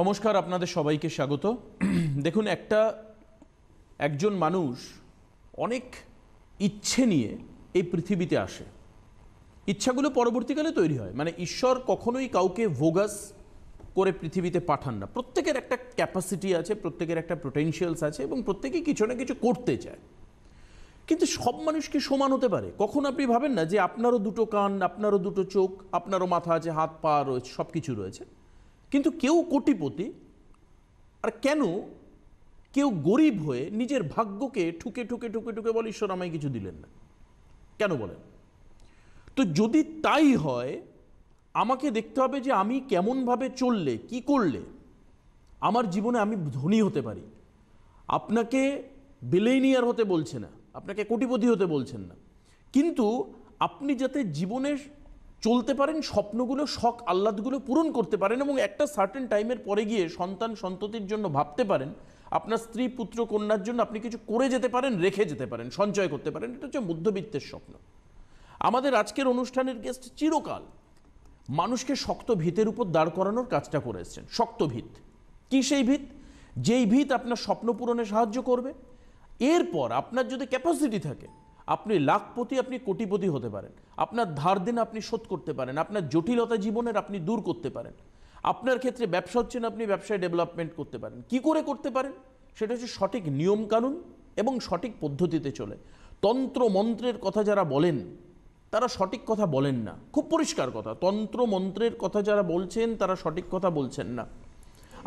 নমস্কার আপনাদের সবাইকে স্বাগত দেখুন একটা একজন মানুষ অনেক ইচ্ছে নিয়ে এই পৃথিবীতে আসে ইচ্ছাগুলো পরবর্তীকালে তৈরি হয় মানে ঈশ্বর কখনোই কাউকে ভোগাস করে পৃথিবীতে পাঠান না প্রত্যেকের একটা ক্যাপাসিটি আছে প্রত্যেকের একটা পোটেনশিয়ালস আছে এবং প্রত্যেকেই কিছু না কিছু করতে চায় কিন্তু সব মানুষকে সমান হতে পারে কখন আপনি ভাবেন না যে আপনারও দুটো কান আপনারও দুটো চোখ আপনারও মাথা আছে হাত পা রয়েছে সব কিছু রয়েছে কিন্তু কেউ কোটিপতি আর কেন কেউ গরিব হয়ে নিজের ভাগ্যকে ঠুকে ঠুকে ঠুকে ঠুকে বলে ঈশ্বর আমায় কিছু দিলেন না কেন বলেন তো যদি তাই হয় আমাকে দেখতে হবে যে আমি কেমনভাবে চললে কি করলে আমার জীবনে আমি ধনী হতে পারি আপনাকে বিলেনিয়ার হতে বলছে না আপনাকে কোটিপতি হতে বলছেন না কিন্তু আপনি যাতে জীবনের চলতে পারেন স্বপ্নগুলো শখ আহ্লাদগুলো পূরণ করতে পারেন এবং একটা সার্টেন টাইমের পরে গিয়ে সন্তান সন্ততির জন্য ভাবতে পারেন আপনার স্ত্রী পুত্র কন্যার জন্য আপনি কিছু করে যেতে পারেন রেখে যেতে পারেন সঞ্চয় করতে পারেন এটা হচ্ছে মধ্যবিত্তের স্বপ্ন আমাদের আজকের অনুষ্ঠানের গেস্ট চিরকাল মানুষকে শক্ত ভিতের উপর দাঁড় করানোর কাজটা করে এসছেন শক্ত ভিত কি সেই ভিত যেই ভিত আপনার স্বপ্ন পূরণে সাহায্য করবে এরপর আপনার যদি ক্যাপাসিটি থাকে আপনি লাখপতি আপনি কোটিপতি হতে পারেন আপনার ধার দিন আপনি শোধ করতে পারেন আপনার জটিলতা জীবনের আপনি দূর করতে পারেন আপনার ক্ষেত্রে ব্যবসা হচ্ছে না আপনি ব্যবসায় ডেভেলপমেন্ট করতে পারেন কি করে করতে পারেন সেটা হচ্ছে সঠিক নিয়মকানুন এবং সঠিক পদ্ধতিতে চলে তন্ত্র মন্ত্রের কথা যারা বলেন তারা সঠিক কথা বলেন না খুব পরিষ্কার কথা তন্ত্র মন্ত্রের কথা যারা বলছেন তারা সঠিক কথা বলছেন না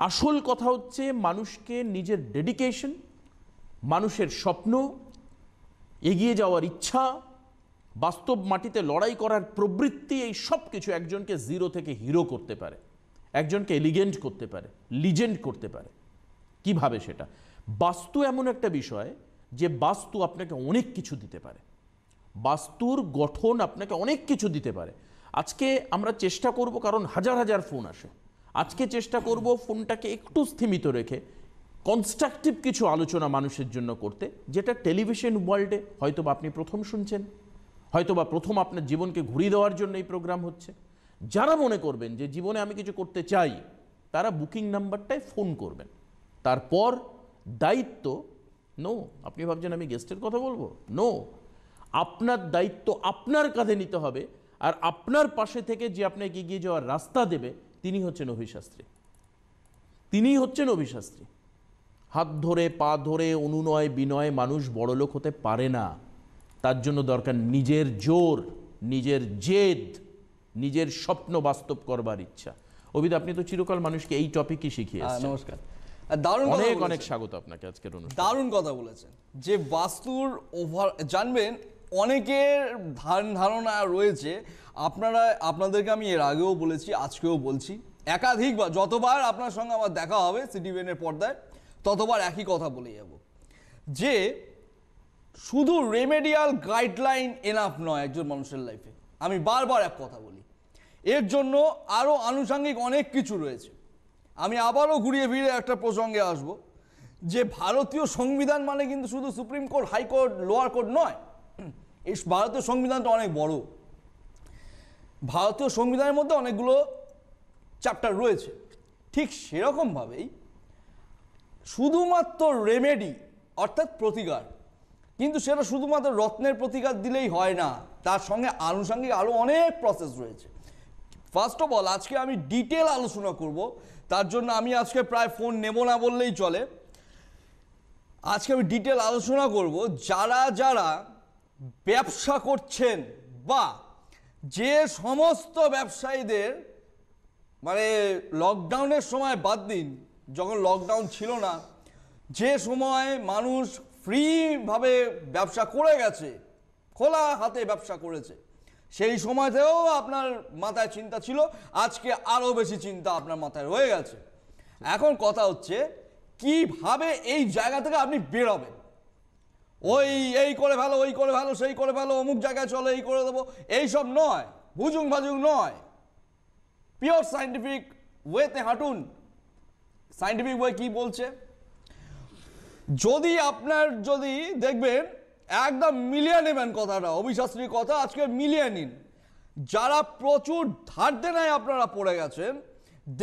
আসল কথা হচ্ছে মানুষকে নিজের ডেডিকেশন মানুষের স্বপ্ন এগিয়ে যাওয়ার ইচ্ছা বাস্তব মাটিতে লড়াই করার প্রবৃত্তি এই সব কিছু একজনকে জিরো থেকে হিরো করতে পারে একজনকে এলিগেন্ট করতে পারে লিজেন্ড করতে পারে কিভাবে সেটা বাস্তু এমন একটা বিষয় যে বাস্তু আপনাকে অনেক কিছু দিতে পারে বাস্তুর গঠন আপনাকে অনেক কিছু দিতে পারে আজকে আমরা চেষ্টা করব কারণ হাজার হাজার ফোন আসে আজকে চেষ্টা করব ফোনটাকে একটু স্থিমিত রেখে কনস্ট্রাকটিভ কিছু আলোচনা মানুষের জন্য করতে যেটা টেলিভিশন ওয়ার্ল্ডে হয়তো বা আপনি প্রথম শুনছেন হয়তো বা প্রথম আপনার জীবনকে ঘুরিয়ে দেওয়ার জন্য এই প্রোগ্রাম হচ্ছে যারা মনে করবেন যে জীবনে আমি কিছু করতে চাই তারা বুকিং নাম্বারটায় ফোন করবেন তারপর দায়িত্ব নো আপনি ভাবছেন আমি গেস্টের কথা বলবো নো আপনার দায়িত্ব আপনার কাঁধে নিতে হবে আর আপনার পাশে থেকে যে আপনাকে এগিয়ে যাওয়ার রাস্তা দেবে তিনি হচ্ছেন অভিশাস্ত্রী তিনিই হচ্ছেন অভিশাস্ত্রী হাত ধরে পা ধরে অনুনয় বিনয় মানুষ বড়লোক হতে পারে না তার জন্য দরকার নিজের জোর নিজের জেদ নিজের স্বপ্ন বাস্তব করবার ইচ্ছা অভিদ আপনি তো চিরকাল মানুষকে এই টপিকই শিখিয়ে হ্যাঁ, নমস্কার দারুণ অনেক অনেক স্বাগত আপনাকে আজকের অনুষ্ঠান দারুণ কথা বলেছেন যে বাস্তুর ওভার জানবেন অনেকের ধারণ ধারণা রয়েছে আপনারা আপনাদেরকে আমি এর আগেও বলেছি আজকেও বলছি একাধিকবার যতবার আপনার সঙ্গে আমার দেখা হবে সিটিভেনের পর্দায় ততবার একই কথা বলে যাব যে শুধু রেমেডিয়াল গাইডলাইন এনাফ নয় একজন মানুষের লাইফে আমি বারবার এক কথা বলি এর জন্য আরও আনুষাঙ্গিক অনেক কিছু রয়েছে আমি আবারও ঘুরিয়ে ফিরে একটা প্রসঙ্গে আসব যে ভারতীয় সংবিধান মানে কিন্তু শুধু supreme court high court lower court নয় এই ভারতীয় সংবিধানটা অনেক বড় ভারতীয় সংবিধানের মধ্যে অনেকগুলো চ্যাপ্টার রয়েছে ঠিক সেরকমভাবেই শুধুমাত্র রেমেডি অর্থাৎ প্রতিকার কিন্তু সেটা শুধুমাত্র রত্নের প্রতিকার দিলেই হয় না তার সঙ্গে আনুষঙ্গিক আরও অনেক প্রসেস রয়েছে ফার্স্ট অফ অল আজকে আমি ডিটেল আলোচনা করব তার জন্য আমি আজকে প্রায় ফোন নেব না বললেই চলে আজকে আমি ডিটেল আলোচনা করব যারা যারা ব্যবসা করছেন বা যে সমস্ত ব্যবসায়ীদের মানে লকডাউনের সময় বাদ দিন যখন লকডাউন ছিল না যে সময় মানুষ ফ্রিভাবে ব্যবসা করে গেছে খোলা হাতে ব্যবসা করেছে সেই সময়তেও আপনার মাথায় চিন্তা ছিল আজকে আরও বেশি চিন্তা আপনার মাথায় রয়ে গেছে এখন কথা হচ্ছে কিভাবে এই জায়গা থেকে আপনি বেরোবেন ওই এই করে ভালো ওই করে ভালো সেই করে ভালো অমুক জায়গায় চলো এই করে দেবো এইসব নয় ভুজুং ভাজুং নয় পিওর সাইন্টিফিক ওয়েতে হাঁটুন সাইন্টিফিক বই কী বলছে যদি আপনার যদি দেখবেন একদম মিলিয়ে নেবেন কথাটা অবিশ্বাসী কথা আজকে মিলিয়ে নিন যারা প্রচুর ধার দেনায় আপনারা পড়ে গেছেন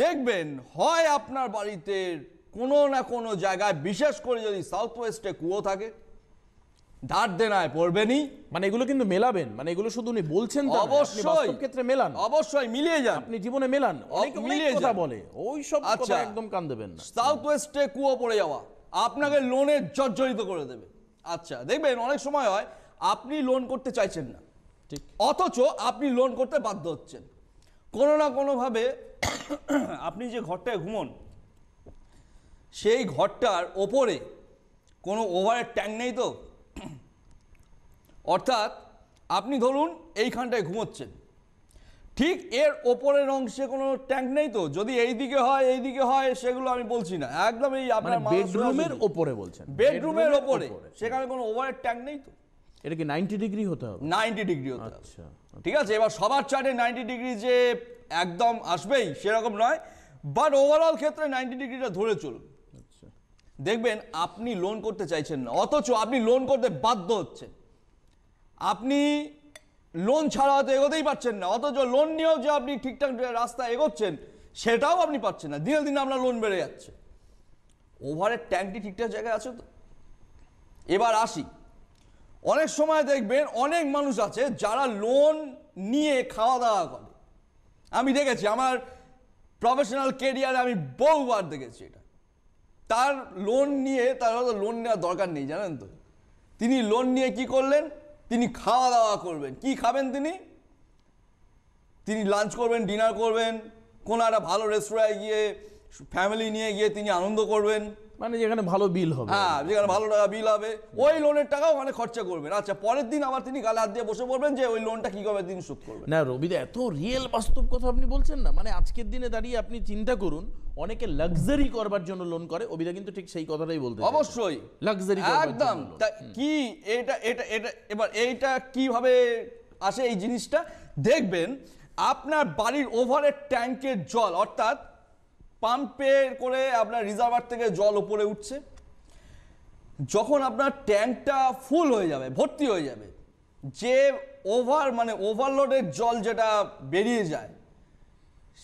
দেখবেন হয় আপনার বাড়িতে কোনো না কোনো জায়গায় বিশেষ করে যদি সাউথ ওয়েস্টে কুয়ো থাকে ধার দেনায় পড়বেনই মানে এগুলো কিন্তু মেলাবেন মানে এগুলো শুধু উনি বলছেন অবশ্যই ক্ষেত্রে মেলান অবশ্যই মিলিয়ে যান আপনি জীবনে মেলান অনেক মিলিয়ে যা বলে ওই সব কথা আচ্ছা, একদম কান দেবেন না সাউথ ওয়েস্টে কুয়ো পড়ে যাওয়া আপনাকে লোনে জর্জরিত করে দেবে আচ্ছা দেখবেন অনেক সময় হয় আপনি লোন করতে চাইছেন না ঠিক অথচ আপনি লোন করতে বাধ্য হচ্ছেন কোনো না কোনোভাবে আপনি যে ঘরটায় ঘুমন সেই ঘরটার ওপরে কোনো ওভারের ট্যাঙ্ক নেই তো অর্থাৎ আপনি ধরুন এইখানটায় ঘুমোচ্ছেন ঠিক এর ওপরের অংশে কোনো ট্যাঙ্ক নেই তো যদি এই দিকে হয় এই দিকে হয় সেগুলো আমি বলছি না একদম এই আপনার মানে বেডরুমের ওপরে বলছেন বেডরুমের ওপরে সেখানে কোনো ওভারের ট্যাঙ্ক নেই তো এটা কি নাইনটি ডিগ্রি হতে হবে নাইনটি ডিগ্রি হতে হবে আচ্ছা, আচ্ছা। ঠিক আছে এবার সবার চার্টে নাইনটি ডিগ্রি যে একদম আসবেই সেরকম নয় বাট ওভারঅল ক্ষেত্রে নাইনটি ডিগ্রিটা ধরে চলুন আচ্ছা। দেখবেন আপনি লোন করতে চাইছেন না অথচ আপনি লোন করতে বাধ্য হচ্ছেন আপনি লোন ছাড়া হয়তো এগোতেই পারছেন না অথচ লোন নিয়েও যে আপনি ঠিকঠাক রাস্তা এগোচ্ছেন সেটাও আপনি পাচ্ছেন না দিনে দিনে আপনার লোন বেড়ে যাচ্ছে ওভারের ট্যাঙ্কটি ঠিকঠাক জায়গায় আছে তো এবার আসি অনেক সময় দেখবেন অনেক মানুষ আছে যারা লোন নিয়ে খাওয়া দাওয়া করে আমি দেখেছি আমার প্রফেশনাল কেরিয়ারে আমি বহুবার দেখেছি এটা তার লোন নিয়ে তার হয়তো লোন নেওয়ার দরকার নেই জানেন তো তিনি লোন নিয়ে কি করলেন তিনি খাওয়া দাওয়া করবেন কি খাবেন তিনি তিনি লাঞ্চ করবেন ডিনার করবেন কোনো একটা ভালো রেস্তোরাঁয় গিয়ে ফ্যামিলি নিয়ে গিয়ে তিনি আনন্দ করবেন মানে যেখানে ভালো বিল হবে হ্যাঁ যেখানে ভালো টাকা বিল হবে ওই লোনের টাকা ওখানে খরচা করবেন আচ্ছা পরের দিন আবার তিনি গালে হাত দিয়ে বসে পড়বেন যে ওই লোনটা কি করে শোধ করবেন না রবিদা এত রিয়েল বাস্তব কথা আপনি বলছেন না মানে আজকের দিনে দাঁড়িয়ে আপনি চিন্তা করুন অনেকে লাক্সারি করবার জন্য লোন করে অবিদা কিন্তু ঠিক সেই কথাটাই বলতে অবশ্যই লাক্সারি একদম কি এটা এটা এটা এবার এইটা কিভাবে আসে এই জিনিসটা দেখবেন আপনার বাড়ির ওভারের ট্যাঙ্কের জল অর্থাৎ পাম্পে করে আপনার রিজার্ভার থেকে জল উপরে উঠছে যখন আপনার ট্যাঙ্কটা ফুল হয়ে যাবে ভর্তি হয়ে যাবে যে ওভার মানে ওভারলোডের জল যেটা বেরিয়ে যায়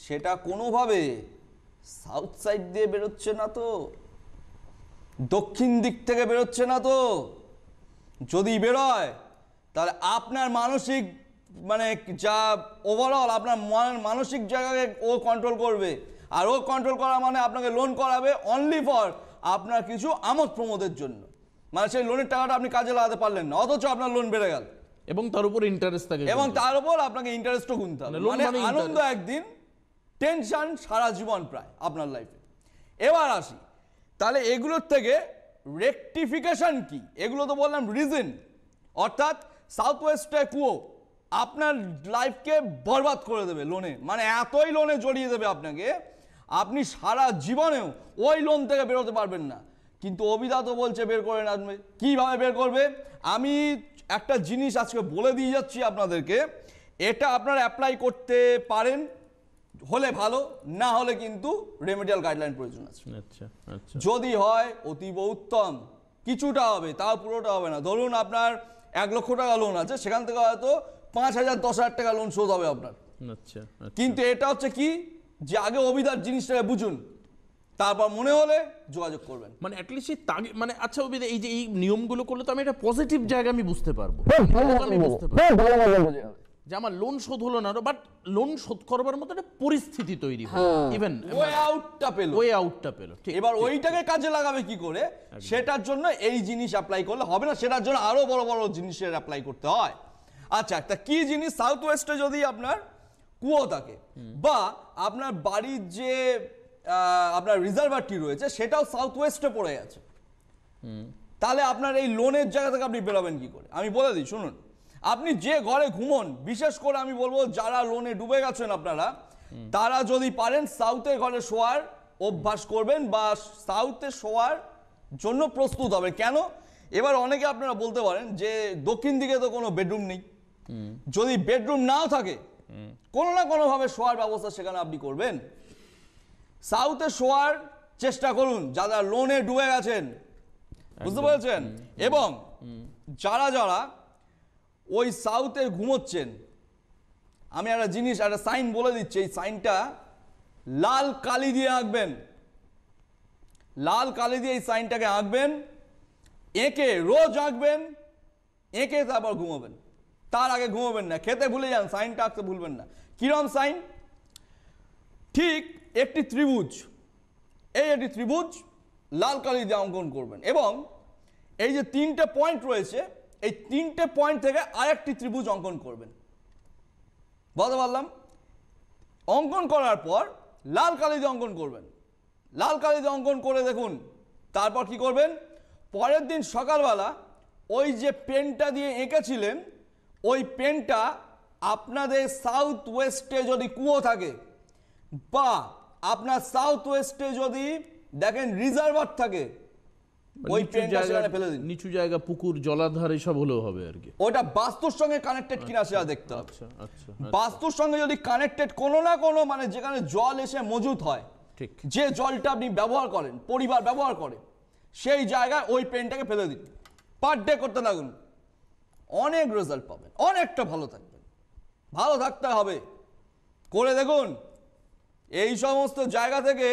সেটা কোনোভাবে সাউথ সাইড দিয়ে বেরোচ্ছে না তো দক্ষিণ দিক থেকে বেরোচ্ছে না তো যদি বেরোয় তাহলে আপনার মানসিক মানে যা ওভারঅল আপনার মানসিক জায়গাকে ও কন্ট্রোল করবে আর ও কন্ট্রোল করা মানে আপনাকে লোন করাবে অনলি ফর আপনার কিছু আমোদ প্রমোদের জন্য মানে সেই লোনের টাকাটা আপনি কাজে লাগাতে পারলেন না অথচ আপনার লোন বেড়ে গেল এবং তার উপর ইন্টারেস্ট থাকে এবং তার উপর আপনাকে ইন্টারেস্টও গুনতে হবে মানে, মানে, মানে আনন্দ একদিন টেনশন সারা জীবন প্রায় আপনার লাইফে এবার আসি তাহলে এগুলোর থেকে রেকটিফিকেশন কি এগুলো তো বললাম রিজন অর্থাৎ সাউথ ওয়েস্টে কুয়ো আপনার লাইফকে বরবাদ করে দেবে লোনে মানে এতই লোনে জড়িয়ে দেবে আপনাকে আপনি সারা জীবনেও ওই লোন থেকে বেরোতে পারবেন না কিন্তু অভিদা তো বলছে বের করে আনবে কীভাবে বের করবে আমি একটা জিনিস আজকে বলে দিয়ে যাচ্ছি আপনাদেরকে এটা আপনারা অ্যাপ্লাই করতে পারেন হলে ভালো না হলে কিন্তু রেমেডিয়াল গাইডলাইন প্রয়োজন আছে আচ্ছা, আচ্ছা যদি হয় অতীব উত্তম কিছুটা হবে তাও পুরোটা হবে না ধরুন আপনার এক লক্ষ টাকা লোন আছে সেখান থেকে হয়তো পাঁচ হাজার দশ হাজার টাকা লোন শোধ হবে আপনার আচ্ছা, আচ্ছা কিন্তু এটা হচ্ছে কি যে আগে অভিধার জিনিসটাকে বুঝুন তারপর মনে হলে যোগাযোগ করবেন মানে অ্যাটলিস্ট তাগে মানে আচ্ছা অবিদা এই যে এই নিয়মগুলো করলে তো আমি এটা পজিটিভ জায়গা আমি বুঝতে পারবো যে আমার লোন শোধ হলো না বাট লোন শোধ করবার মতো একটা পরিস্থিতি তৈরি হয় ইভেন ওয়ে আউটটা পেলো ওয়ে আউটটা পেলো ঠিক এবার ওইটাকে কাজে লাগাবে কি করে সেটার জন্য এই জিনিস অ্যাপ্লাই করলে হবে না সেটার জন্য আরো বড় বড় জিনিসের অ্যাপ্লাই করতে হয় আচ্ছা একটা কি জিনিস সাউথ ওয়েস্টে যদি আপনার কুয়ো থাকে বা আপনার বাড়ির যে আপনার রিজার্ভারটি রয়েছে সেটাও সাউথ ওয়েস্টে পড়ে আছে তাহলে আপনার এই লোনের জায়গা থেকে আপনি বেরোবেন কি করে আমি বলে দিই শুনুন আপনি যে ঘরে ঘুমন বিশেষ করে আমি বলবো যারা লোনে ডুবে গেছেন আপনারা তারা যদি পারেন সাউথের ঘরে শোয়ার অভ্যাস করবেন বা সাউথে শোয়ার জন্য প্রস্তুত হবে কেন এবার অনেকে আপনারা বলতে পারেন যে দক্ষিণ দিকে তো কোনো বেডরুম নেই যদি বেডরুম নাও থাকে কোনো না কোনোভাবে শোয়ার ব্যবস্থা সেখানে আপনি করবেন সাউথে শোয়ার চেষ্টা করুন যারা লোনে ডুবে গেছেন বুঝতে পেরেছেন এবং যারা যারা ওই সাউথে ঘুমোচ্ছেন আমি একটা জিনিস একটা সাইন বলে দিচ্ছি এই সাইনটা লাল কালি দিয়ে আঁকবেন লাল কালি দিয়ে এই সাইনটাকে আঁকবেন এঁকে রোজ আঁকবেন এঁকে তারপর ঘুমাবেন তার আগে ঘুমোবেন না খেতে ভুলে যান সাইনটা আসতে ভুলবেন না কিরম সাইন ঠিক একটি ত্রিভুজ এই একটি ত্রিভুজ লাল কালি দিয়ে অঙ্কন করবেন এবং এই যে তিনটে পয়েন্ট রয়েছে এই তিনটে পয়েন্ট থেকে আরেকটি ত্রিভুজ অঙ্কন করবেন বলতে পারলাম অঙ্কন করার পর লাল কালি দিয়ে অঙ্কন করবেন লাল কালি দিয়ে অঙ্কন করে দেখুন তারপর কি করবেন পরের দিন সকালবেলা ওই যে পেনটা দিয়ে এঁকেছিলেন ওই পেনটা আপনাদের সাউথ ওয়েস্টে যদি কুয়ো থাকে বা আপনার সাউথ ওয়েস্টে যদি দেখেন রিজার্ভার থাকে মানে ওই পেনটা সেখানে ফেলে দিন নিচু জায়গা পুকুর জলাধার এসব হলেও হবে আর কি ওটা বাস্তুর সঙ্গে কানেক্টেড কিনা আচ্ছা, সেটা দেখতে হবে আচ্ছা, আচ্ছা, বাস্তুর সঙ্গে যদি কানেক্টেড কোনো না কোনো মানে যেখানে জল এসে মজুত হয় ঠিক যে জলটা আপনি ব্যবহার করেন পরিবার ব্যবহার করে সেই জায়গায় ওই পেনটাকে ফেলে দিন পার ডে করতে লাগুন অনেক রেজাল্ট পাবেন অনেকটা ভালো থাকবেন ভালো থাকতে হবে করে দেখুন এই সমস্ত জায়গা থেকে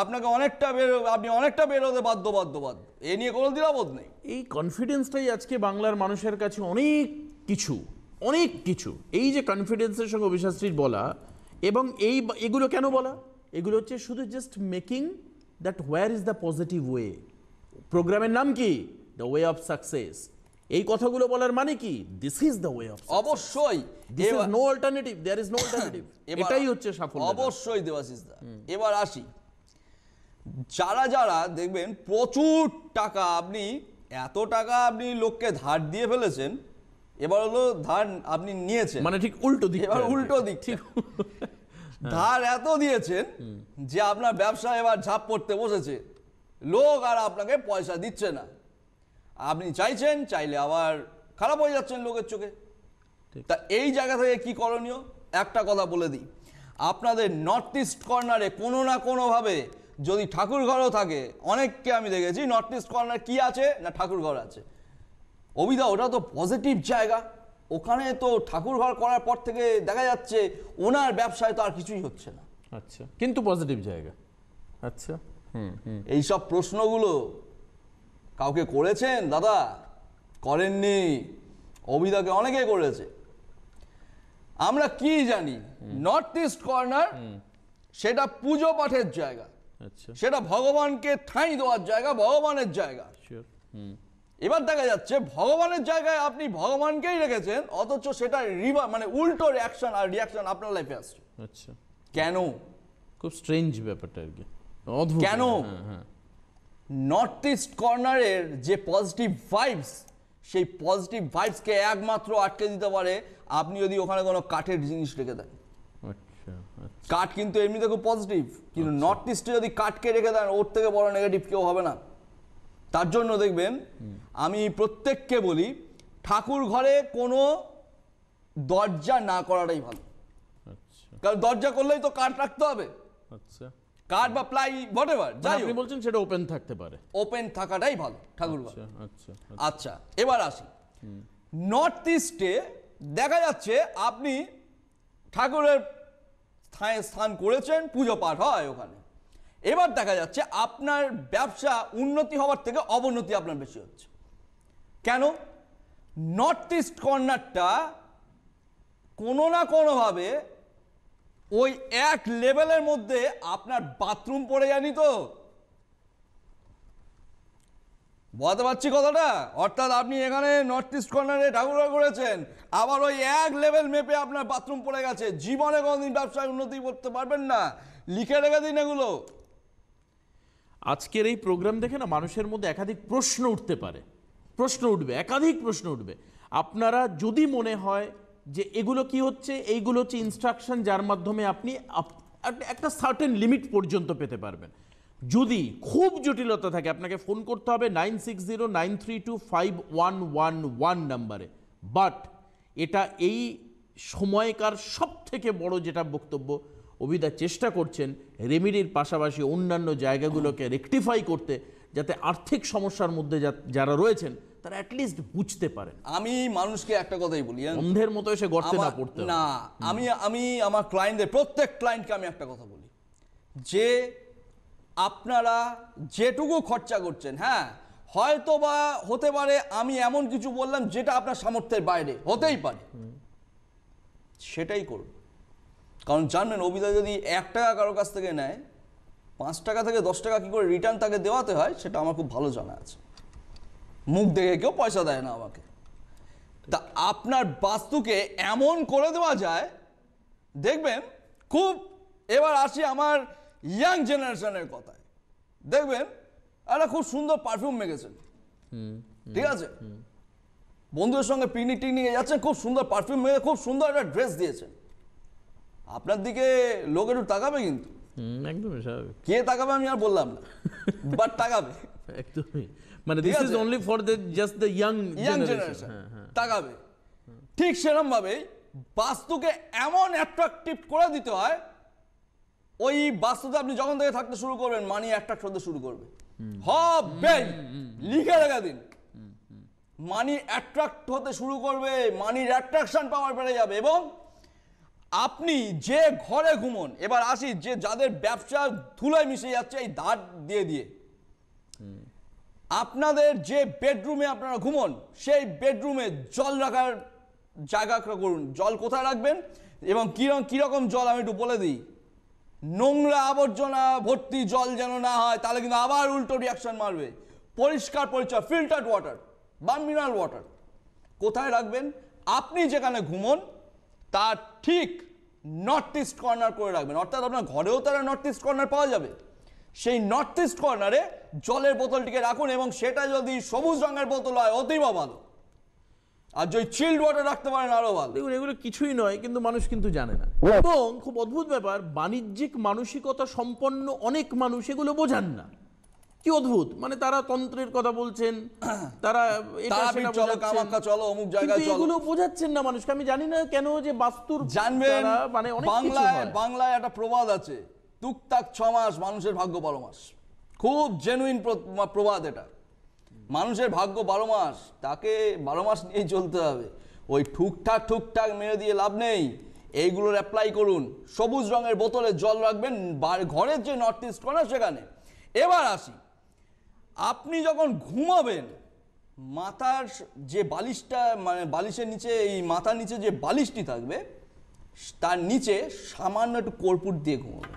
আপনাকে অনেকটা বেরো আপনি অনেকটা বেরোতে বাধ্য বাধ্য বাধ্য এ নিয়ে কোনো দিলাবোধ নেই এই কনফিডেন্সটাই আজকে বাংলার মানুষের কাছে অনেক কিছু অনেক কিছু এই যে কনফিডেন্সের সঙ্গে অভিশাস্ত্রীর বলা এবং এই এগুলো কেন বলা এগুলো হচ্ছে শুধু just making that where is the positive way প্রোগ্রামের নাম কি দ্য ওয়ে অফ সাকসেস এই কথাগুলো বলার মানে কি this is the way of অবশ্যই this is no alternative there is no alternative এটাই হচ্ছে সাফল্য অবশ্যই দেবাশিস দা এবার আসি যারা যারা দেখবেন প্রচুর টাকা আপনি এত টাকা আপনি লোককে ধার দিয়ে ফেলেছেন এবার হলো ধার আপনি নিয়েছেন মানে ঠিক উল্টো দিক এবার উল্টো দিক ঠিক ধার এত দিয়েছেন যে আপনার ব্যবসা এবার ঝাঁপ পড়তে বসেছে লোক আর আপনাকে পয়সা দিচ্ছে না আপনি চাইছেন চাইলে আবার খারাপ হয়ে যাচ্ছেন লোকের চোখে তা এই জায়গা থেকে কি করণীয় একটা কথা বলে দিই আপনাদের নর্থ ইস্ট কর্নারে কোনো না কোনোভাবে যদি ঠাকুর ঘরও থাকে অনেককে আমি দেখেছি নর্থ ইস্ট কর্নার কি আছে না ঠাকুর ঘর আছে অবিদা ওটা তো পজিটিভ জায়গা ওখানে তো ঠাকুর ঘর করার পর থেকে দেখা যাচ্ছে ওনার ব্যবসায় তো আর কিছুই হচ্ছে না আচ্ছা কিন্তু পজিটিভ জায়গা আচ্ছা হুম এইসব প্রশ্নগুলো কাউকে করেছেন দাদা করেননি অভিদাকে অনেকে করেছে আমরা কি জানি নর্থ ইস্ট কর্নার সেটা পুজো পাঠের জায়গা আচ্ছা। সেটা ভগবানকে ঠাঁই দেওয়ার জায়গা ভগবানের জায়গা এবার দেখা যাচ্ছে ভগবানের জায়গায় আপনি ভগবানকেই রেখেছেন অথচ সেটা রিভার মানে উল্টো রিয়াকশন আর রিয়াকশন আপনার লাইফে আসছে আচ্ছা কেন খুব স্ট্রেঞ্জ ব্যাপারটা আর কি কেন হ্যাঁ, হ্যাঁ। নর্থ ইস্ট কর্নারের যে পজিটিভ ভাইবস সেই পজিটিভ ভাইবসকে একমাত্র আটকে দিতে পারে আপনি যদি ওখানে কোনো কাঠের জিনিস রেখে দেন আচ্ছা, আচ্ছা। কাঠ কিন্তু এমনিতে খুব পজিটিভ কিন্তু নর্থ আচ্ছা। ইস্টে যদি কাঠকে রেখে দেন ওর থেকে বড় নেগেটিভ কেউ হবে না তার জন্য দেখবেন আমি প্রত্যেককে বলি ঠাকুর ঘরে কোনো দরজা না করাটাই ভালো কারণ দরজা করলেই তো কাঠ রাখতে হবে আচ্ছা কার্ড বা প্লাই মানে হোয়াটএভার যাই আপনি বলছেন সেটা ওপেন থাকতে পারে ওপেন থাকাটাই ভালো ঠাকুরবা আচ্ছা আচ্ছা, আচ্ছা আচ্ছা এবার আসি নর্থ ইস্টে দেখা যাচ্ছে আপনি ঠাকুরের স্থানে স্থান করেছেন পুজো পাঠ হয় ওখানে এবার দেখা যাচ্ছে আপনার ব্যবসা উন্নতি হওয়ার থেকে অবনতি আপনার বেশি হচ্ছে কেন নর্থ ইস্ট কর্নারটা কোনো না কোনোভাবে ওই এক লেভেলের মধ্যে আপনার বাথরুম পড়ে জানি তো বলতে পারছি কথাটা অর্থাৎ আপনি এখানে নর্থ ইস্ট কর্নারে ঠাকুরা করেছেন আবার ওই এক লেভেল মেপে আপনার বাথরুম পড়ে গেছে জীবনে কোনোদিন ব্যবসায় উন্নতি করতে পারবেন না লিখে রেখে দিন এগুলো আজকের এই প্রোগ্রাম দেখে না মানুষের মধ্যে একাধিক প্রশ্ন উঠতে পারে প্রশ্ন উঠবে একাধিক প্রশ্ন উঠবে আপনারা যদি মনে হয় যে এগুলো কি হচ্ছে এইগুলো হচ্ছে ইনস্ট্রাকশন যার মাধ্যমে আপনি একটা সার্টেন লিমিট পর্যন্ত পেতে পারবেন যদি খুব জটিলতা থাকে আপনাকে ফোন করতে হবে nine six zero nine three two five one one one নাম্বারে বাট এটা এই সময়কার সব থেকে বড় যেটা বক্তব্য অভিদা চেষ্টা করছেন রেমিডির পাশাপাশি অন্যান্য জায়গাগুলোকে রেকটিফাই করতে যাতে আর্থিক সমস্যার মধ্যে যারা রয়েছেন তারা অ্যাটলিস্ট বুঝতে পারেন আমি মানুষকে একটা কথাই বলি অন্ধের মতো এসে গর্তে না পড়তে না আমি আমি আমার ক্লায়েন্টদের প্রত্যেক ক্লায়েন্টকে আমি একটা কথা বলি যে আপনারা যেটুকু খরচা করছেন হ্যাঁ হয়তো বা হতে পারে আমি এমন কিছু বললাম যেটা আপনার সামর্থ্যের বাইরে হতেই পারে সেটাই করুন কারণ জানবেন অভিদা যদি এক টাকা কারো কাছ থেকে নেয় পাঁচ টাকা থেকে দশ টাকা কি করে রিটার্ন তাকে দেওয়াতে হয় সেটা আমার খুব ভালো জানা আছে মুখ দেখে কেউ পয়সা দেয় না আমাকে তা আপনার বাস্তুকে এমন করে দেওয়া যায় দেখবেন খুব এবার আসি আমার ইয়াং জেনারেশনের কথায় দেখবেন একটা খুব সুন্দর পারফিউম মেখেছেন ঠিক আছে বন্ধুদের সঙ্গে পিকনিক টিকনিকে যাচ্ছেন খুব সুন্দর পারফিউম মেখে খুব সুন্দর একটা ড্রেস দিয়েছেন আপনার দিকে লোক একটু তাকাবে কিন্তু একদমই স্বাভাবিক কে তাকাবে আমি আর বললাম না বাট তাকাবে একদমই মানে this is only for the just the young young generation তাকাবে ঠিক সেরকম ভাবেই বাস্তুকে এমন অ্যাট্রাকটিভ করে দিতে হয় ওই বাস্তুতে আপনি যখন থেকে থাকতে শুরু করবেন মানি অ্যাট্রাক্ট হতে শুরু করবে হবে লিখে রেখে দিন মানি অ্যাট্রাক্ট হতে শুরু করবে মানির অ্যাট্রাকশন পাওয়ার বেড়ে যাবে এবং আপনি যে ঘরে ঘুমন এবার আসি যে যাদের ব্যবসা ধুলায় মিশে যাচ্ছে এই ধার দিয়ে দিয়ে আপনাদের যে বেডরুমে আপনারা ঘুমন সেই বেডরুমে জল রাখার জায়গা করুন জল কোথায় রাখবেন এবং কীরকম কীরকম জল আমি একটু বলে দিই নোংরা আবর্জনা ভর্তি জল যেন না হয় তাহলে কিন্তু আবার উল্টো রিয়াকশন মারবে পরিষ্কার পরিচ্ছন্ন ফিল্টার্ড ওয়াটার বা মিনারেল ওয়াটার কোথায় রাখবেন আপনি যেখানে ঘুমন তার ঠিক নর্থ ইস্ট কর্নার করে রাখবেন অর্থাৎ আপনার ঘরেও তারা নর্থ ইস্ট কর্নার পাওয়া যাবে সেই নর্থ ইস্ট কর্নারে জলের বোতলটিকে রাখুন এবং সেটা যদি সবুজ রঙের বোতল হয় অতীব ভালো আর যদি চিল্ড ওয়াটার রাখতে পারেন আরো ভালো দেখুন এগুলো কিছুই নয় কিন্তু মানুষ কিন্তু জানে না এবং খুব অদ্ভুত ব্যাপার বাণিজ্যিক মানসিকতা সম্পন্ন অনেক মানুষ এগুলো বোঝান না কি অদ্ভুত মানে তারা তন্ত্রের কথা বলছেন তারা চলো অমুক জায়গায় এগুলো বোঝাচ্ছেন না মানুষকে আমি জানি না কেন যে বাস্তুর জানবেন মানে বাংলায় বাংলায় একটা প্রবাদ আছে টুকটাক ছ মাস মানুষের ভাগ্য বারো মাস খুব জেনুইন প্রবাদ এটা মানুষের ভাগ্য বারো মাস তাকে বারো মাস নিয়েই চলতে হবে ওই ঠুকঠাক ঠুকঠাক মেরে দিয়ে লাভ নেই এইগুলোর অ্যাপ্লাই করুন সবুজ রঙের বোতলে জল রাখবেন ঘরের যে নর্থ ইস্ট কর্নার সেখানে এবার আসি আপনি যখন ঘুমাবেন মাথার যে বালিশটা মানে বালিশের নিচে এই মাথার নিচে যে বালিশটি থাকবে তার নিচে সামান্য একটু কর্পূর দিয়ে ঘুমাবেন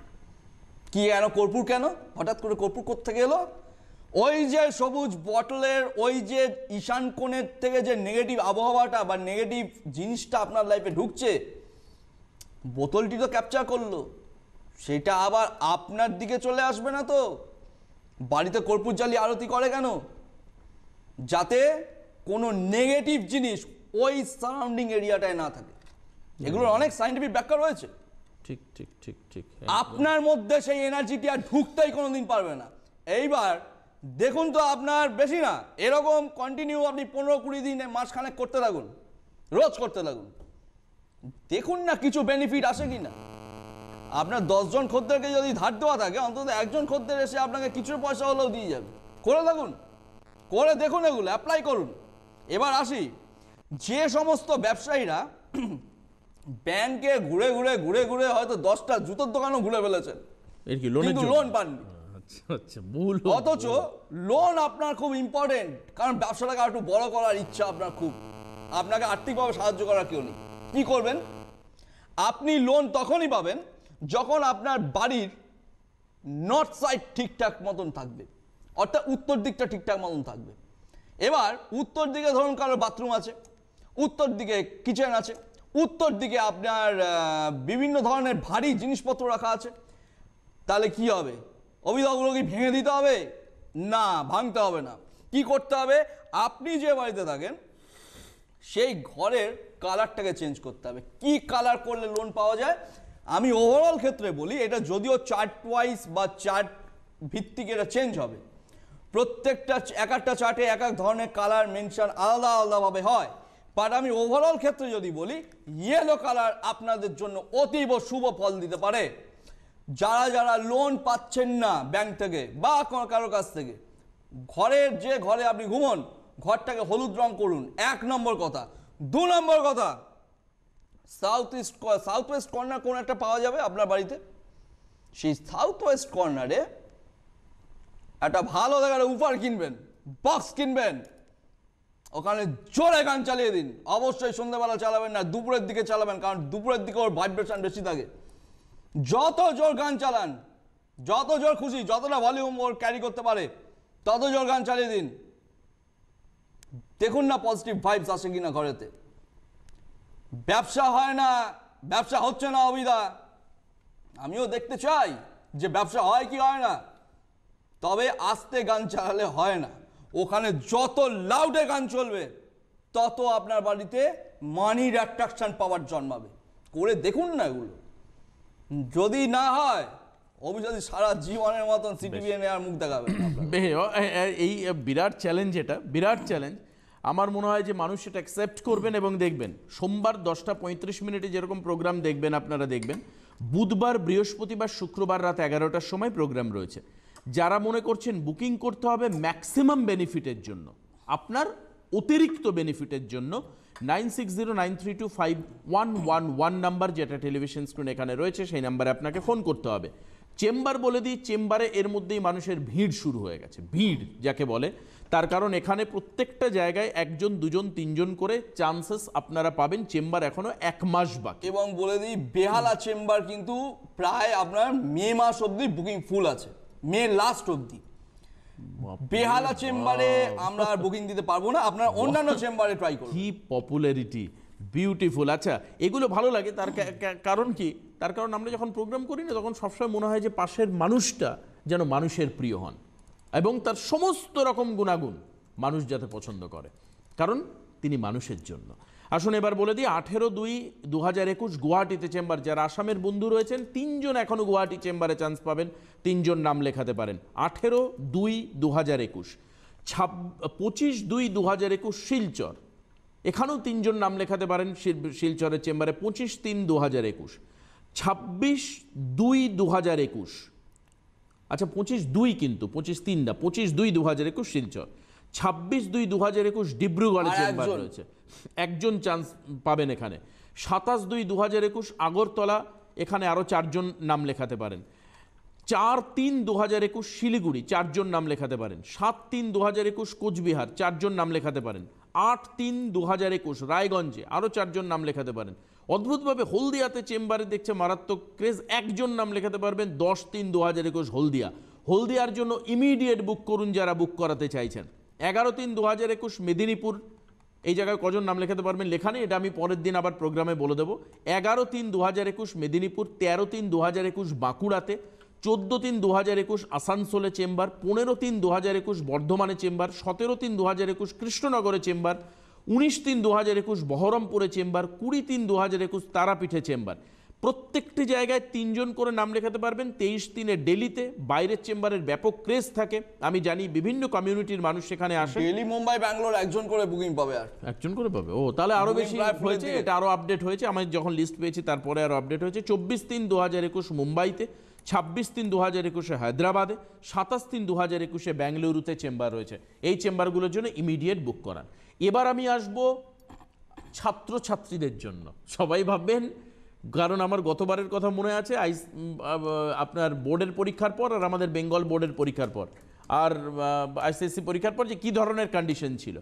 কি কেন কর্পূর কেন হঠাৎ করে কর্পূর করতে এলো ওই যে সবুজ বটলের ওই যে ঈশান কোণের থেকে যে নেগেটিভ আবহাওয়াটা বা নেগেটিভ জিনিসটা আপনার লাইফে ঢুকছে বোতলটি তো ক্যাপচার করলো সেটা আবার আপনার দিকে চলে আসবে না তো বাড়িতে কর্পূর জালি আরতি করে কেন যাতে কোনো নেগেটিভ জিনিস ওই সারাউন্ডিং এরিয়াটায় না থাকে এগুলোর অনেক সাইন্টিফিক ব্যাখ্যা রয়েছে ঠিক ঠিক ঠিক ঠিক আপনার মধ্যে সেই এনার্জিটি আর ঢুকতেই কোনো দিন পারবে না এইবার দেখুন তো আপনার বেশি না এরকম কন্টিনিউ আপনি পনেরো কুড়ি দিনে মাসখানেক করতে থাকুন রোজ করতে লাগুন দেখুন না কিছু বেনিফিট আসে কি না আপনার দশজন খদ্দেরকে যদি ধার দেওয়া থাকে অন্তত একজন খদ্দের এসে আপনাকে কিছু পয়সা হলেও দিয়ে যাবে করে থাকুন করে দেখুন এগুলো অ্যাপ্লাই করুন এবার আসি যে সমস্ত ব্যবসায়ীরা ব্যাংকে ঘুরে ঘুরে ঘুরে ঘুরে হয়তো দশটা জুতোর দোকানও ঘুরে ফেলেছেন কিন্তু লোন পাননি আচ্ছা, আচ্ছা, অথচ লোন আপনার খুব ইম্পর্টেন্ট কারণ ব্যবসাটাকে একটু বড় করার ইচ্ছা আপনার খুব আপনাকে আর্থিকভাবে সাহায্য করার কেউ নেই কী করবেন আপনি লোন তখনই পাবেন যখন আপনার বাড়ির নর্থ সাইড ঠিকঠাক মতন থাকবে অর্থাৎ উত্তর দিকটা ঠিকঠাক মতন থাকবে এবার উত্তর দিকে ধরুন কারো বাথরুম আছে উত্তর দিকে কিচেন আছে উত্তর দিকে আপনার বিভিন্ন ধরনের ভারী জিনিসপত্র রাখা আছে তাহলে কি হবে অভিযোগগুলো কি ভেঙে দিতে হবে না ভাঙতে হবে না কি করতে হবে আপনি যে বাড়িতে থাকেন সেই ঘরের কালারটাকে চেঞ্জ করতে হবে কি কালার করলে লোন পাওয়া যায় আমি ওভারঅল ক্ষেত্রে বলি এটা যদিও চার্ট ওয়াইজ বা চার্ট ভিত্তিক এটা চেঞ্জ হবে প্রত্যেকটা এক একটা চার্টে এক এক ধরনের কালার মেনশন আলাদা আলাদাভাবে হয় বাট আমি ওভারঅল ক্ষেত্রে যদি বলি ইয়েলো কালার আপনাদের জন্য অতীব শুভ ফল দিতে পারে যারা যারা লোন পাচ্ছেন না ব্যাংক থেকে বা কোনো কারোর কাছ থেকে ঘরের যে ঘরে আপনি ঘুমন ঘরটাকে হলুদ রং করুন এক নম্বর কথা দু নম্বর কথা south east south west corner কোনো একটা পাওয়া যাবে আপনার বাড়িতে সেই সাউথ ওয়েস্ট কর্নারে একটা ভালো দেখার উপহার কিনবেন বক্স কিনবেন ওখানে জোরে গান চালিয়ে দিন অবশ্যই সন্ধ্যাবেলা চালাবেন না দুপুরের দিকে চালাবেন কারণ দুপুরের দিকে ওর ভাইব্রেশন বেশি থাকে যত জোর গান চালান যত জোর খুশি যতটা ভলিউম ওর ক্যারি করতে পারে তত জোর গান চালিয়ে দিন দেখুন না পজিটিভ ভাইবস আসে কিনা ঘরেতে ব্যবসা হয় না ব্যবসা হচ্ছে না অবিদা আমিও দেখতে চাই যে ব্যবসা হয় কি হয় না তবে আস্তে গান চালালে হয় না ওখানে যত লাউডে গান চলবে তত আপনার বাড়িতে মানির অ্যাট্রাকশান পাওয়ার জন্মাবে করে দেখুন না এগুলো যদি না হয় অভিজাতি সারা জীবনের মতন সিটিভিএনে নেওয়ার মুখ দেখাবে এই বিরাট চ্যালেঞ্জ এটা বিরাট চ্যালেঞ্জ আমার মনে হয় যে মানুষ সেটা অ্যাকসেপ্ট করবেন এবং দেখবেন সোমবার দশটা পঁয়ত্রিশ মিনিটে যেরকম প্রোগ্রাম দেখবেন আপনারা দেখবেন বুধবার বৃহস্পতিবার শুক্রবার রাত এগারোটার সময় প্রোগ্রাম রয়েছে যারা মনে করছেন বুকিং করতে হবে ম্যাক্সিমাম বেনিফিটের জন্য আপনার অতিরিক্ত বেনিফিটের জন্য nine six zero nine three two five one one one number যেটা টেলিভিশন স্ক্রিন এখানে রয়েছে সেই নাম্বারে আপনাকে ফোন করতে হবে চেম্বার বলে দিই চেম্বারে এর মধ্যেই মানুষের ভিড় শুরু হয়ে গেছে ভিড় যাকে বলে তার কারণ এখানে প্রত্যেকটা জায়গায় একজন দুজন তিনজন করে চান্সেস আপনারা পাবেন চেম্বার এখনো এক মাস বাকি এবং বলে দিই বেহালা চেম্বার কিন্তু প্রায় আপনার মে মাস অবধি বুকিং ফুল আছে মে লাস্ট অবধি বেহালা চেম্বারে আমরা বুকিং দিতে পারবো না আপনার অন্যান্য চেম্বারে ট্রাই করুন কি পপুলারিটি বিউটিফুল আচ্ছা এগুলো ভালো লাগে তার কারণ কি তার কারণ আমরা যখন প্রোগ্রাম করি না তখন সবসময় মনে হয় যে পাশের মানুষটা যেন মানুষের প্রিয় হন এবং তার সমস্ত রকম গুণাগুণ মানুষ যাতে পছন্দ করে কারণ তিনি মানুষের জন্য আসুন এবার বলে দিই আঠেরো দুই দু হাজার একুশ গুয়াহাটিতে চেম্বার যারা আসামের বন্ধু রয়েছেন তিনজন এখনও গুয়াহাটি চেম্বারে চান্স পাবেন তিনজন নাম লেখাতে পারেন আঠেরো দুই দু হাজার একুশ ছাব পঁচিশ দুই দু হাজার একুশ শিলচর এখানেও তিনজন নাম লেখাতে পারেন শিলচরের চেম্বারে পঁচিশ তিন দু হাজার একুশ ছাব্বিশ দুই দু হাজার একুশ আচ্ছা পঁচিশ দুই কিন্তু পঁচিশ তিন না পঁচিশ দুই দু হাজার একুশ শিলচর ছাব্বিশ দুই দু হাজার একুশ ডিব্রুগড়ে চেম্বার রয়েছে একজন চান্স পাবেন এখানে সাতাশ দুই দু হাজার একুশ আগরতলা এখানে আরও চারজন নাম লেখাতে পারেন চার তিন দু হাজার একুশ শিলিগুড়ি চারজন নাম লেখাতে পারেন সাত তিন দু হাজার একুশ কোচবিহার চারজন নাম লেখাতে পারেন আট তিন দু হাজার একুশ রায়গঞ্জে আরও চারজন নাম লেখাতে পারেন অদ্ভুতভাবে হলদিয়াতে চেম্বারে দেখছে মারাত্মক ক্রেজ একজন নাম লেখাতে পারবেন দশ তিন দু হাজার একুশ হলদিয়া হলদিয়ার জন্য ইমিডিয়েট বুক করুন যারা বুক করাতে চাইছেন এগারো তিন দু হাজার একুশ মেদিনীপুর এই জায়গায় কজন নাম লেখাতে পারবেন লেখা নেই এটা আমি পরের দিন আবার প্রোগ্রামে বলে দেবো এগারো তিন দু হাজার একুশ মেদিনীপুর তেরো তিন দু হাজার একুশ বাঁকুড়াতে চোদ্দো তিন দু হাজার একুশ আসানসোলে চেম্বার পনেরো তিন দু হাজার একুশ বর্ধমানে চেম্বার সতেরো তিন দু হাজার একুশ কৃষ্ণনগরে চেম্বার উনিশ তিন দু হাজার একুশ বহরমপুরে চেম্বার কুড়ি তিন দু হাজার একুশ তারাপীঠে চেম্বার প্রত্যেকটি জায়গায় তিনজন করে নাম লেখাতে পারবেন তেইশ দিনে ডেলিতে বাইরের চেম্বারের ব্যাপক ক্রেজ থাকে আমি জানি বিভিন্ন কমিউনিটির মানুষ সেখানে আসে ডেলি মুম্বাই ব্যাঙ্গালোর একজন করে বুকিং পাবে আর একজন করে পাবে ও তাহলে আরও বেশি হয়েছে এটা আরও আপডেট হয়েছে আমি যখন লিস্ট পেয়েছি তারপরে আরও আপডেট হয়েছে চব্বিশ দিন দু হাজার একুশ মুম্বাইতে ছাব্বিশ তিন দু হাজার একুশে হায়দ্রাবাদে সাতাশ দিন দু হাজার একুশে ব্যাঙ্গালুরুতে চেম্বার রয়েছে এই চেম্বারগুলোর জন্য ইমিডিয়েট বুক করান এবার আমি আসব ছাত্রছাত্রীদের জন্য সবাই ভাববেন কারণ আমার গতবারের কথা মনে আছে আইস আপনার বোর্ডের পরীক্ষার পর আর আমাদের বেঙ্গল বোর্ডের পরীক্ষার পর আর আইসিএসসি পরীক্ষার পর যে কী ধরনের কন্ডিশন ছিল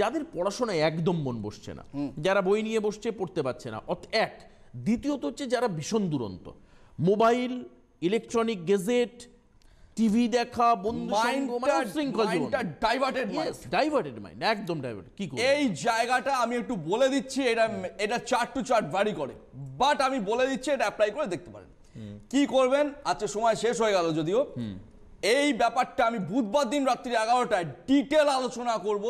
যাদের পড়াশোনায় একদম মন বসছে না যারা বই নিয়ে বসছে পড়তে পারছে না অত এক দ্বিতীয়ত হচ্ছে যারা ভীষণ দুরন্ত মোবাইল ইলেকট্রনিক গেজেট টিভি দেখা বন্ধু ডাইভার্টেড ডাইভার্টেড মাইন্ড একদম ডাইভার্টেড কি এই জায়গাটা আমি একটু বলে দিচ্ছি এটা এটা চার্ট টু চার্ট ভ্যারি করে বাট আমি বলে দিচ্ছি এটা অ্যাপ্লাই করে দেখতে পারেন কি করবেন আচ্ছা সময় শেষ হয়ে গেল যদিও এই ব্যাপারটা আমি বুধবার দিন রাত্রি এগারোটায় ডিটেল আলোচনা করব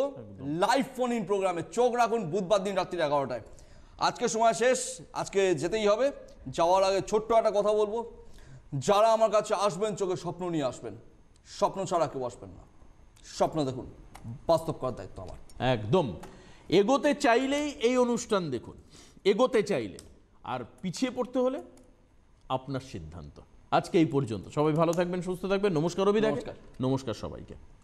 লাইভ ফোন ইন প্রোগ্রামে চোখ রাখুন বুধবার দিন রাত্রি এগারোটায় আজকে সময় শেষ আজকে যেতেই হবে যাওয়ার আগে ছোট্ট একটা কথা বলবো যারা আমার কাছে আসবেন চোখে স্বপ্ন নিয়ে আসবেন স্বপ্ন ছাড়া কেউ আসবেন না স্বপ্ন দেখুন বাস্তব করার দায়িত্ব আমার একদম এগোতে চাইলেই এই অনুষ্ঠান দেখুন এগোতে চাইলে আর পিছিয়ে পড়তে হলে আপনার সিদ্ধান্ত আজকে এই পর্যন্ত সবাই ভালো থাকবেন সুস্থ থাকবেন নমস্কার অভিনয় নমস্কার সবাইকে